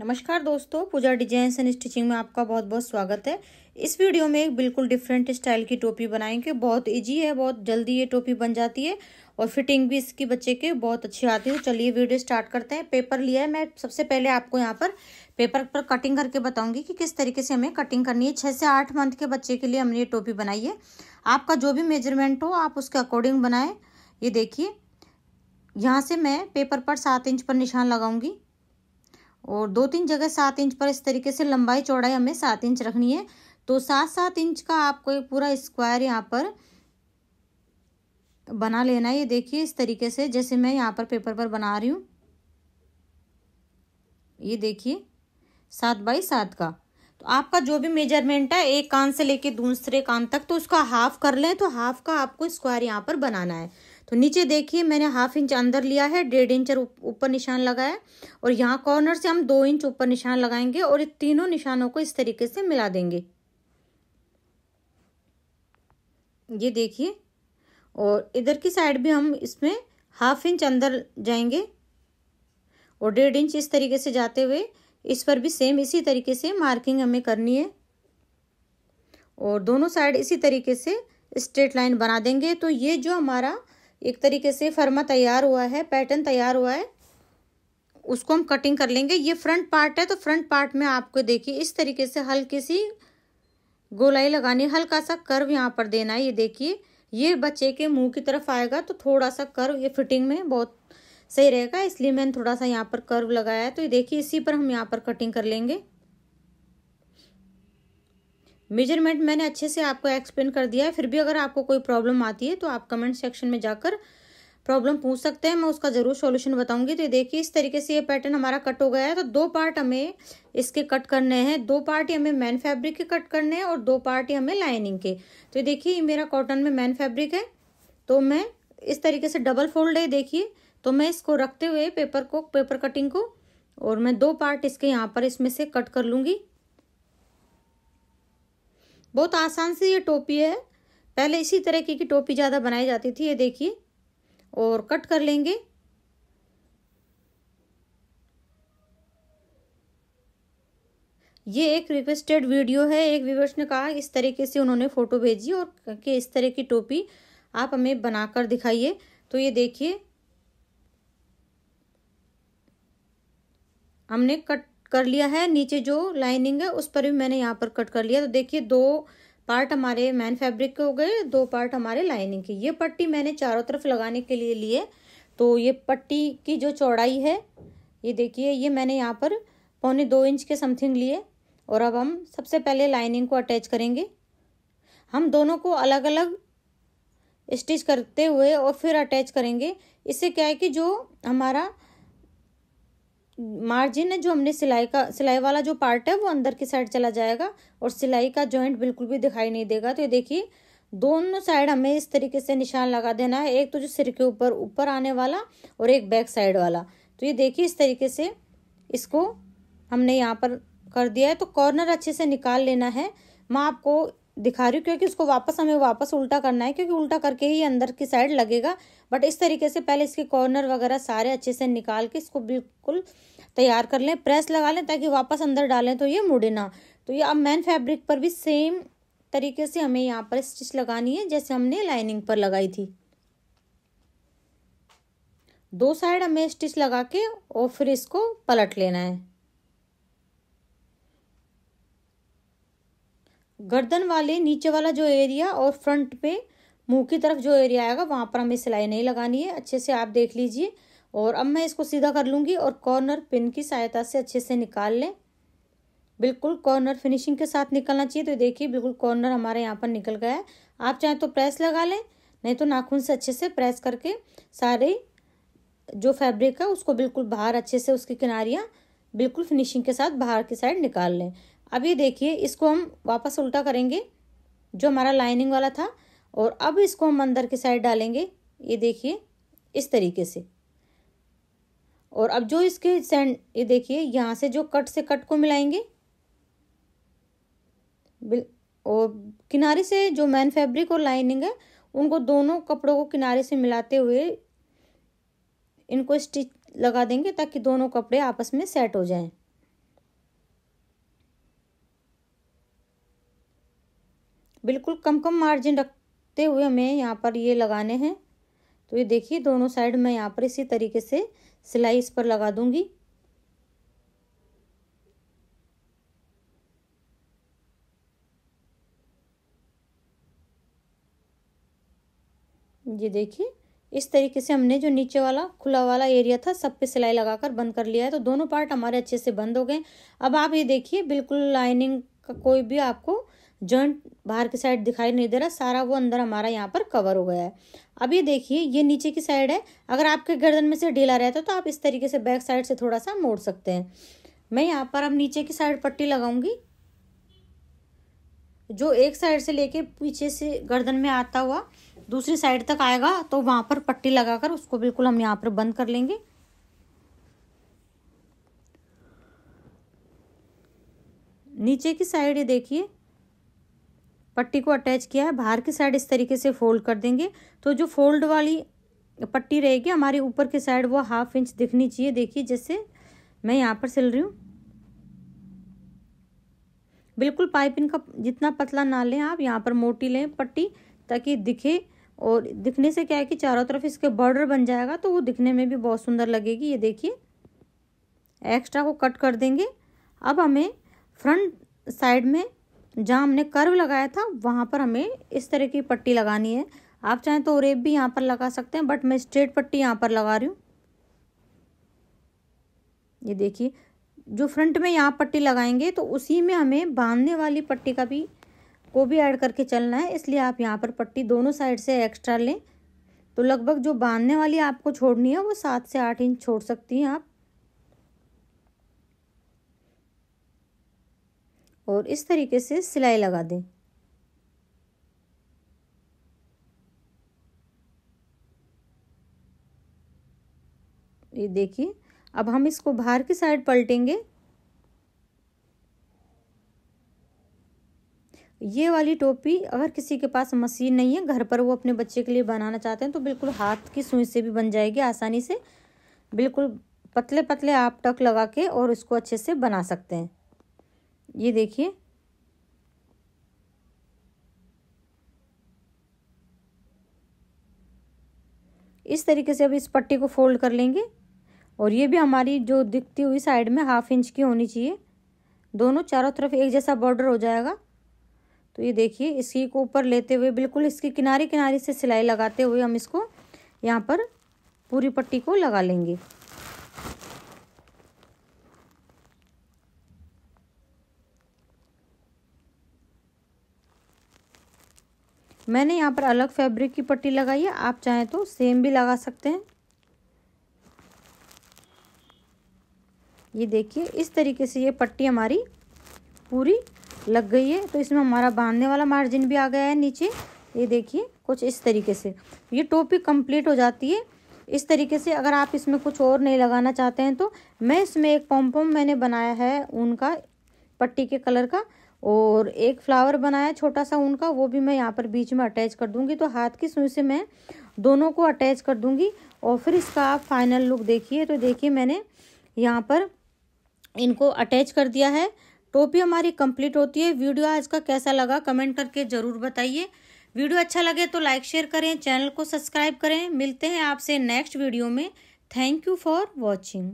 नमस्कार दोस्तों पूजा design and stitching में आपका बहुत बहुत स्वागत है इस वीडियो में एक बिल्कुल डिफरेंट स्टाइल की टोपी बनाएंगे बहुत इजी है बहुत जल्दी ये टोपी बन जाती है और फिटिंग भी इसकी बच्चे के बहुत अच्छी आती है तो चलिए वीडियो स्टार्ट करते हैं पेपर लिया है मैं सबसे पहले आपको यहाँ पर पेपर पर कटिंग करके बताऊंगी कि किस तरीके से हमें कटिंग करनी है छः से आठ मंथ के बच्चे के लिए हमने ये टोपी बनाई है आपका जो भी मेजरमेंट हो आप उसके अकॉर्डिंग बनाएं ये देखिए यहाँ से मैं पेपर पर सात इंच पर निशान लगाऊंगी और दो तीन जगह सात इंच पर इस तरीके से लंबाई चौड़ाई हमें सात इंच रखनी है तो सात सात इंच का आपको एक पूरा स्क्वायर यहाँ पर बना लेना है ये देखिए इस तरीके से जैसे मैं यहाँ पर पेपर पर बना रही हूँ ये देखिए सात बाई सात का तो आपका जो भी मेजरमेंट है एक कान से लेके दूसरे कान तक तो उसका हाफ कर लें तो हाफ का आपको स्क्वायर यहाँ पर बनाना है तो नीचे देखिए मैंने हाफ इंच अंदर लिया है डेढ़ इंच ऊपर निशान लगाया और यहाँ कॉर्नर से हम दो इंच ऊपर निशान लगाएंगे और ये तीनों निशानों को इस तरीके से मिला देंगे ये देखिए और इधर की साइड भी हम इसमें हाफ इंच अंदर जाएंगे और डेढ़ इंच इस तरीके से जाते हुए इस पर भी सेम इसी तरीके से मार्किंग हमें करनी है और दोनों साइड इसी तरीके से स्ट्रेट लाइन बना देंगे तो ये जो हमारा एक तरीके से फर्मा तैयार हुआ है पैटर्न तैयार हुआ है उसको हम कटिंग कर लेंगे ये फ्रंट पार्ट है तो फ्रंट पार्ट में आपको देखिए इस तरीके से हल्की सी गोलाई लगानी हल्का सा कर्व यहाँ पर देना है ये देखिए ये बच्चे के मुंह की तरफ आएगा तो थोड़ा सा कर्व ये फिटिंग में बहुत सही रहेगा इसलिए मैंने थोड़ा सा यहाँ पर कर्व लगाया है तो ये देखिए इसी पर हम यहाँ पर कटिंग कर लेंगे मेजरमेंट मैंने अच्छे से आपको एक्सप्लेन कर दिया है फिर भी अगर आपको कोई प्रॉब्लम आती है तो आप कमेंट सेक्शन में जाकर प्रॉब्लम पूछ सकते हैं मैं उसका ज़रूर सॉल्यूशन बताऊंगी तो देखिए इस तरीके से ये पैटर्न हमारा कट हो गया है तो दो पार्ट हमें इसके कट करने हैं दो पार्ट ही हमें मैन फैब्रिक के कट करने हैं और दो पार्ट ही हमें लाइनिंग के तो देखिए ये मेरा कॉटन में मैन फैब्रिक है तो मैं इस तरीके से डबल फोल्ड है देखिए तो मैं इसको रखते हुए पेपर को पेपर कटिंग को और मैं दो पार्ट इसके यहाँ पर इसमें से कट कर लूँगी बहुत आसान से ये टोपी है पहले इसी तरह की, की टोपी ज़्यादा बनाई जाती थी ये देखिए और कट कर लेंगे ये एक रिक्वेस्टेड वीडियो है एक व्यूवर्स ने कहा इस तरीके से उन्होंने फ़ोटो भेजी और कि इस तरह की टोपी आप हमें बनाकर दिखाइए तो ये देखिए हमने कट कर लिया है नीचे जो लाइनिंग है उस पर भी मैंने यहाँ पर कट कर लिया तो देखिए दो पार्ट हमारे मैन फैब्रिक के हो गए दो पार्ट हमारे लाइनिंग के ये पट्टी मैंने चारों तरफ लगाने के लिए लिए तो ये पट्टी की जो चौड़ाई है ये देखिए ये मैंने यहाँ पर पौने दो इंच के समथिंग लिए और अब हम सबसे पहले लाइनिंग को अटैच करेंगे हम दोनों को अलग अलग स्टिच करते हुए और फिर अटैच करेंगे इससे क्या है कि जो हमारा मार्जिन है जो हमने सिलाई का सिलाई वाला जो पार्ट है वो अंदर की साइड चला जाएगा और सिलाई का जॉइंट बिल्कुल भी दिखाई नहीं देगा तो ये देखिए दोनों साइड हमें इस तरीके से निशान लगा देना है एक तो जो सिर के ऊपर ऊपर आने वाला और एक बैक साइड वाला तो ये देखिए इस तरीके से इसको हमने यहाँ पर कर दिया है तो कॉर्नर अच्छे से निकाल लेना है मैं आपको दिखा रही हूँ क्योंकि उसको वापस हमें वापस उल्टा करना है क्योंकि उल्टा करके ही अंदर की साइड लगेगा बट इस तरीके से पहले इसके कॉर्नर वगैरह सारे अच्छे से निकाल के इसको बिल्कुल तैयार कर लें प्रेस लगा लें ताकि वापस अंदर डालें तो ये मुड़े ना तो ये अब मैन फैब्रिक पर भी सेम तरीके से हमें यहाँ पर स्टिच लगानी है जैसे हमने लाइनिंग पर लगाई थी दो साइड हमें स्टिच लगा के और फिर इसको पलट लेना है गर्दन वाले नीचे वाला जो एरिया और फ्रंट पे मुंह की तरफ जो एरिया आएगा वहाँ पर हमें सिलाई नहीं लगानी है अच्छे से आप देख लीजिए और अब मैं इसको सीधा कर लूँगी और कॉर्नर पिन की सहायता से अच्छे से निकाल लें बिल्कुल कॉर्नर फिनिशिंग के साथ निकलना चाहिए तो देखिए बिल्कुल कॉर्नर हमारे यहाँ पर निकल गया है आप चाहें तो प्रेस लगा लें नहीं तो नाखून से अच्छे से प्रेस करके सारे जो फैब्रिक है उसको बिल्कुल बाहर अच्छे से उसकी किनारियाँ बिल्कुल फिनिशिंग के साथ बाहर की साइड निकाल लें अब ये देखिए इसको हम वापस उल्टा करेंगे जो हमारा लाइनिंग वाला था और अब इसको हम अंदर की साइड डालेंगे ये देखिए इस तरीके से और अब जो इसके सेंड ये देखिए यहाँ से जो कट से कट को मिलाएंगे और किनारे से जो मैन फैब्रिक और लाइनिंग है उनको दोनों कपड़ों को किनारे से मिलाते हुए इनको स्टिच लगा देंगे ताकि दोनों कपड़े आपस में सेट हो जाएं बिल्कुल कम कम मार्जिन रखते हुए हमें यहाँ पर ये लगाने हैं तो ये देखिए दोनों साइड मैं यहाँ पर इसी तरीके से सिलाई इस पर लगा दूंगी ये देखिए इस तरीके से हमने जो नीचे वाला खुला वाला एरिया था सब पे सिलाई लगाकर बंद कर लिया है तो दोनों पार्ट हमारे अच्छे से बंद हो गए अब आप ये देखिए बिल्कुल लाइनिंग का कोई भी आपको जॉइंट बाहर की साइड दिखाई नहीं दे रहा सारा वो अंदर हमारा यहाँ पर कवर हो गया है अब ये देखिए ये नीचे की साइड है अगर आपके गर्दन में से ढीला रहता है तो आप इस तरीके से बैक साइड से थोड़ा सा मोड़ सकते हैं मैं यहाँ पर अब नीचे की साइड पट्टी लगाऊंगी जो एक साइड से लेके पीछे से गर्दन में आता हुआ दूसरी साइड तक आएगा तो वहाँ पर पट्टी लगाकर उसको बिल्कुल हम यहाँ पर बंद कर लेंगे नीचे की साइड ये देखिए पट्टी को अटैच किया है बाहर की साइड इस तरीके से फोल्ड कर देंगे तो जो फोल्ड वाली पट्टी रहेगी हमारे ऊपर की साइड वो हाफ इंच दिखनी चाहिए देखिए जैसे मैं यहाँ पर सिल रही हूँ बिल्कुल पाइपिंग का जितना पतला ना लें आप यहाँ पर मोटी लें पट्टी ताकि दिखे और दिखने से क्या है कि चारों तरफ इसके बॉर्डर बन जाएगा तो वो दिखने में भी बहुत सुंदर लगेगी ये देखिए एक्स्ट्रा को कट कर देंगे अब हमें फ्रंट साइड में जहाँ हमने कर्व लगाया था वहाँ पर हमें इस तरह की पट्टी लगानी है आप चाहें तो रेप भी यहाँ पर लगा सकते हैं बट मैं स्ट्रेट पट्टी यहाँ पर लगा रही हूँ ये देखिए जो फ्रंट में यहाँ पट्टी लगाएंगे तो उसी में हमें बांधने वाली पट्टी का भी को भी ऐड करके चलना है इसलिए आप यहाँ पर पट्टी दोनों साइड से एक्स्ट्रा लें तो लगभग जो बांधने वाली आपको छोड़नी है वो सात से आठ इंच छोड़ सकती हैं आप और इस तरीके से सिलाई लगा दें ये देखिए अब हम इसको बाहर की साइड पलटेंगे ये वाली टोपी अगर किसी के पास मशीन नहीं है घर पर वो अपने बच्चे के लिए बनाना चाहते हैं तो बिल्कुल हाथ की सुई से भी बन जाएगी आसानी से बिल्कुल पतले पतले आप टक लगा के और इसको अच्छे से बना सकते हैं ये देखिए इस तरीके से अब इस पट्टी को फोल्ड कर लेंगे और ये भी हमारी जो दिखती हुई साइड में हाफ इंच की होनी चाहिए दोनों चारों तरफ एक जैसा बॉर्डर हो जाएगा तो ये देखिए इसी को ऊपर लेते हुए बिल्कुल इसके किनारे किनारे से सिलाई लगाते हुए हम इसको यहाँ पर पूरी पट्टी को लगा लेंगे मैंने यहाँ पर अलग फैब्रिक की पट्टी लगाई है आप चाहें तो सेम भी लगा सकते हैं ये देखिए इस तरीके से ये पट्टी हमारी पूरी लग गई है तो इसमें हमारा बांधने वाला मार्जिन भी आ गया है नीचे ये देखिए कुछ इस तरीके से ये टोपी कंप्लीट हो जाती है इस तरीके से अगर आप इसमें कुछ और नहीं लगाना चाहते हैं तो मैं इसमें एक पॉम्पॉम मैंने बनाया है उनका पट्टी के कलर का और एक फ्लावर बनाया छोटा सा ऊन का वो भी मैं यहाँ पर बीच में अटैच कर दूँगी तो हाथ की सुई से मैं दोनों को अटैच कर दूँगी और फिर इसका आप फाइनल लुक देखिए तो देखिए मैंने यहाँ पर इनको अटैच कर दिया है टोपी हमारी कंप्लीट होती है वीडियो आज का कैसा लगा कमेंट करके ज़रूर बताइए वीडियो अच्छा लगे तो लाइक शेयर करें चैनल को सब्सक्राइब करें मिलते हैं आपसे नेक्स्ट वीडियो में थैंक यू फॉर वॉचिंग